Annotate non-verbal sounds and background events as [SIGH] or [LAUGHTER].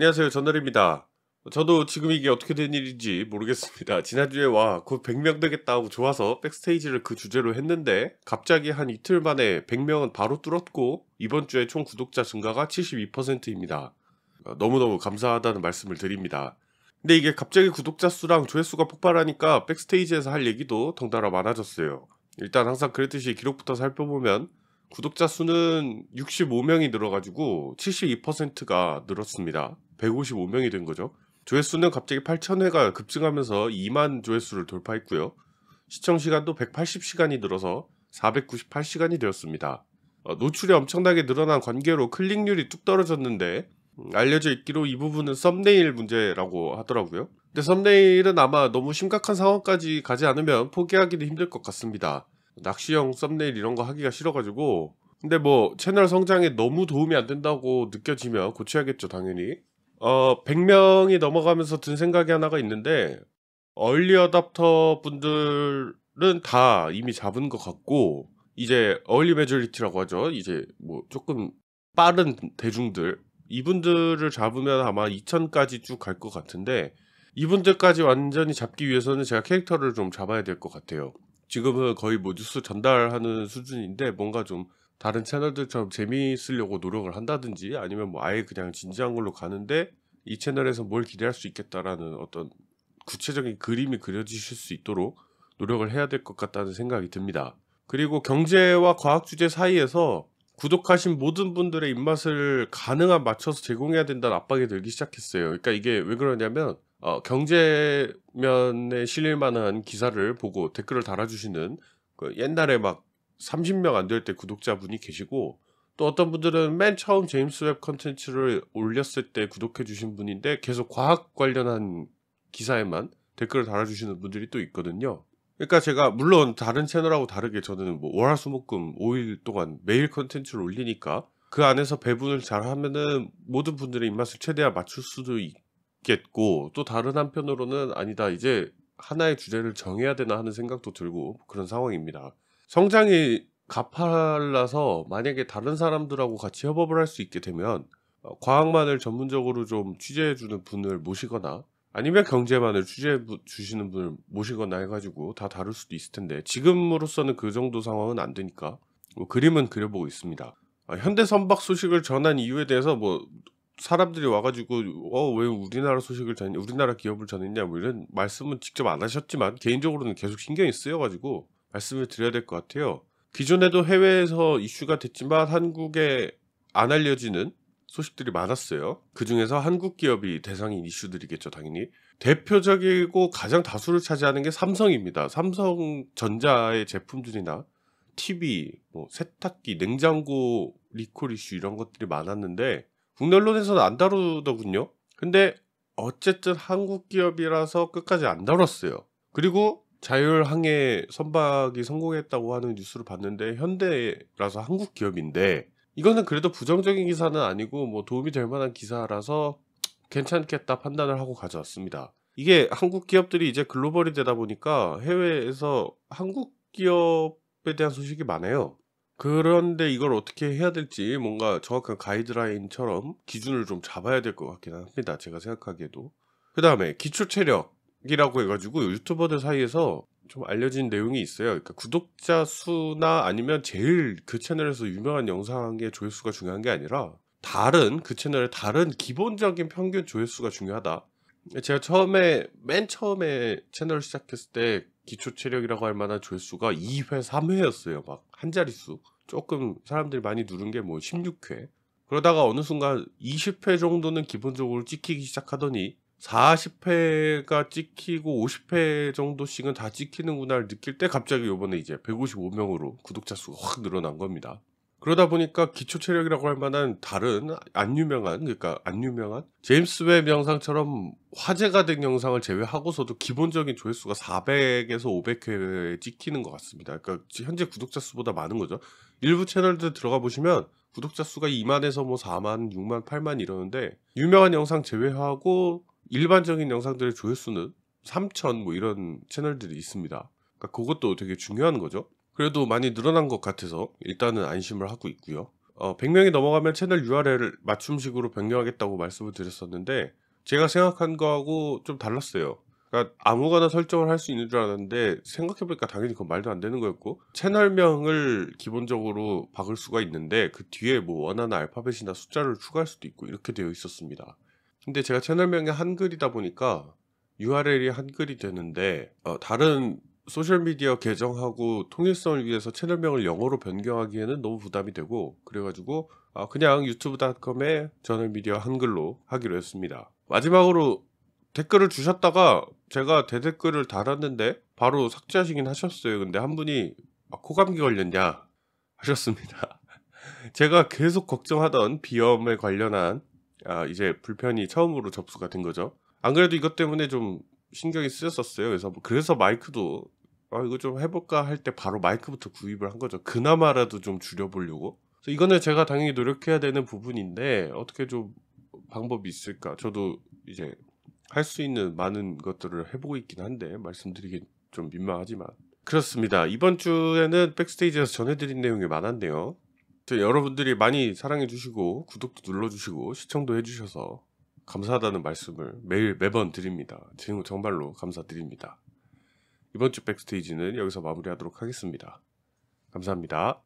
안녕하세요. 전널입니다. 저도 지금 이게 어떻게 된 일인지 모르겠습니다. 지난주에 와, 곧 100명 되겠다 하고 좋아서 백스테이지를 그 주제로 했는데 갑자기 한 이틀 만에 100명은 바로 뚫었고 이번 주에 총 구독자 증가가 72%입니다. 너무너무 감사하다는 말씀을 드립니다. 근데 이게 갑자기 구독자 수랑 조회수가 폭발하니까 백스테이지에서 할 얘기도 덩달아 많아졌어요. 일단 항상 그랬듯이 기록부터 살펴보면 구독자 수는 65명이 늘어가지고 72%가 늘었습니다. 155명이 된 거죠. 조회수는 갑자기 8,000회가 급증하면서 2만 조회수를 돌파했고요. 시청 시간도 180시간이 늘어서 498시간이 되었습니다. 어, 노출이 엄청나게 늘어난 관계로 클릭률이 뚝 떨어졌는데 음, 알려져 있기로 이 부분은 썸네일 문제라고 하더라고요. 근데 썸네일은 아마 너무 심각한 상황까지 가지 않으면 포기하기는 힘들 것 같습니다. 낚시형 썸네일 이런 거 하기가 싫어가지고 근데 뭐 채널 성장에 너무 도움이 안 된다고 느껴지면 고쳐야겠죠 당연히 어, 100명이 넘어가면서 든 생각이 하나가 있는데 얼리 어답터 분들은 다 이미 잡은 것 같고 이제 얼리 메조리티라고 하죠. 이제 뭐 조금 빠른 대중들 이분들을 잡으면 아마 2000까지 쭉 갈 것 같은데 이분들까지 완전히 잡기 위해서는 제가 캐릭터를 좀 잡아야 될 것 같아요. 지금은 거의 뭐 뉴스 전달하는 수준인데 뭔가 좀 다른 채널들처럼 재미있으려고 노력을 한다든지 아니면 뭐 아예 그냥 진지한 걸로 가는데 이 채널에서 뭘 기대할 수 있겠다라는 어떤 구체적인 그림이 그려지실 수 있도록 노력을 해야 될 것 같다는 생각이 듭니다. 그리고 경제와 과학 주제 사이에서 구독하신 모든 분들의 입맛을 가능한 맞춰서 제공해야 된다는 압박이 들기 시작했어요. 그러니까 이게 왜 그러냐면 어, 경제면에 실릴만한 기사를 보고 댓글을 달아주시는 그 옛날에 막 30명 안 될 때 구독자분이 계시고 또 어떤 분들은 맨 처음 제임스 웹 컨텐츠를 올렸을 때 구독해 주신 분인데 계속 과학 관련한 기사에만 댓글을 달아주시는 분들이 또 있거든요. 그러니까 제가 물론 다른 채널하고 다르게 저는 뭐 월화수목금 5일 동안 매일 컨텐츠를 올리니까 그 안에서 배분을 잘 하면은 모든 분들의 입맛을 최대한 맞출 수도 있겠고 또 다른 한편으로는 아니다 이제 하나의 주제를 정해야 되나 하는 생각도 들고 그런 상황입니다. 성장이 가팔라서 만약에 다른 사람들하고 같이 협업을 할 수 있게 되면 어, 과학만을 전문적으로 좀 취재해 주는 분을 모시거나 아니면 경제만을 취재해 주시는 분을 모시거나 해가지고 다 다룰 수도 있을 텐데 지금으로서는 그 정도 상황은 안 되니까 뭐 그림은 그려보고 있습니다. 아, 현대 선박 소식을 전한 이유에 대해서 뭐 사람들이 와가지고 어 왜 우리나라 소식을 전 우리나라 기업을 전했냐 뭐 이런 말씀은 직접 안 하셨지만 개인적으로는 계속 신경이 쓰여가지고 말씀을 드려야 될 것 같아요. 기존에도 해외에서 이슈가 됐지만 한국에 안 알려지는 소식들이 많았어요. 그 중에서 한국 기업이 대상인 이슈들이겠죠, 당연히. 대표적이고 가장 다수를 차지하는 게 삼성입니다. 삼성전자의 제품들이나 TV, 뭐 세탁기, 냉장고 리콜 이슈 이런 것들이 많았는데 국내 언론에서는 안 다루더군요. 근데 어쨌든 한국 기업이라서 끝까지 안 다뤘어요. 그리고 자율항해 선박이 성공했다고 하는 뉴스를 봤는데 현대라서 한국 기업인데 이거는 그래도 부정적인 기사는 아니고 뭐 도움이 될 만한 기사라서 괜찮겠다 판단을 하고 가져왔습니다. 이게 한국 기업들이 이제 글로벌이 되다 보니까 해외에서 한국 기업에 대한 소식이 많아요. 그런데 이걸 어떻게 해야 될지 뭔가 정확한 가이드라인처럼 기준을 좀 잡아야 될 것 같긴 합니다. 제가 생각하기에도. 그 다음에 기초 체력. 이라고 해가지고 유튜버들 사이에서 좀 알려진 내용이 있어요. 그러니까 구독자 수나 아니면 제일 그 채널에서 유명한 영상의 조회수가 중요한 게 아니라 다른 그 채널의 다른 기본적인 평균 조회수가 중요하다. 제가 처음에 맨 처음에 채널 시작했을 때 기초 체력이라고 할 만한 조회수가 2회, 3회였어요. 막 한 자릿수. 조금 사람들이 많이 누른 게 뭐 16회. 그러다가 어느 순간 20회 정도는 기본적으로 찍히기 시작하더니 40회가 찍히고 50회 정도씩은 다 찍히는구나를 느낄 때 갑자기 요번에 이제 155명으로 구독자 수가 확 늘어난 겁니다. 그러다 보니까 기초 체력이라고 할 만한 다른 안 유명한 그러니까 안 유명한 제임스 웹 영상처럼 화제가 된 영상을 제외하고서도 기본적인 조회수가 400에서 500회 찍히는 것 같습니다. 그러니까 현재 구독자 수보다 많은 거죠. 일부 채널들 들어가 보시면 구독자 수가 2만에서 뭐 4만, 6만, 8만 이러는데 유명한 영상 제외하고 일반적인 영상들의 조회수는 3천 뭐 이런 채널들이 있습니다. 그러니까 그것도 되게 중요한 거죠. 그래도 많이 늘어난 것 같아서 일단은 안심을 하고 있고요. 어, 100명이 넘어가면 채널 URL을 맞춤식으로 변경하겠다고 말씀을 드렸었는데 제가 생각한 거하고 좀 달랐어요. 그러니까 아무거나 설정을 할 수 있는 줄 알았는데 생각해보니까 당연히 그건 말도 안 되는 거였고 채널명을 기본적으로 박을 수가 있는데 그 뒤에 뭐 원하는 알파벳이나 숫자를 추가할 수도 있고 이렇게 되어 있었습니다. 근데 제가 채널명이 한글이다 보니까 URL이 한글이 되는데 어, 다른 소셜미디어 계정하고 통일성을 위해서 채널명을 영어로 변경하기에는 너무 부담이 되고 그래가지고 어, 그냥 유튜브닷컴에 채널미디어 한글로 하기로 했습니다. 마지막으로 댓글을 주셨다가 제가 대댓글을 달았는데 바로 삭제하시긴 하셨어요. 근데 한 분이 코감기 걸렸냐 하셨습니다. [LAUGHS] 제가 계속 걱정하던 비염에 관련한 아, 이제 불편이 처음으로 접수가 된 거죠. 안 그래도 이것 때문에 좀 신경이 쓰였었어요. 그래서 뭐, 그래서 마이크도 아 이거 좀 해볼까 할 때 바로 마이크부터 구입을 한 거죠. 그나마라도 좀 줄여보려고. 그래서 이거는 제가 당연히 노력해야 되는 부분인데 어떻게 좀 방법이 있을까? 저도 이제 할 수 있는 많은 것들을 해보고 있긴 한데 말씀드리기좀 민망하지만 그렇습니다. 이번 주에는 백스테이지에서 전해드린 내용이 많았네요. 여러분들이 많이 사랑해주시고 구독도 눌러주시고 시청도 해주셔서 감사하다는 말씀을 매일 매번 드립니다. 정말로 감사드립니다. 이번 주 백스테이지는 여기서 마무리하도록 하겠습니다. 감사합니다.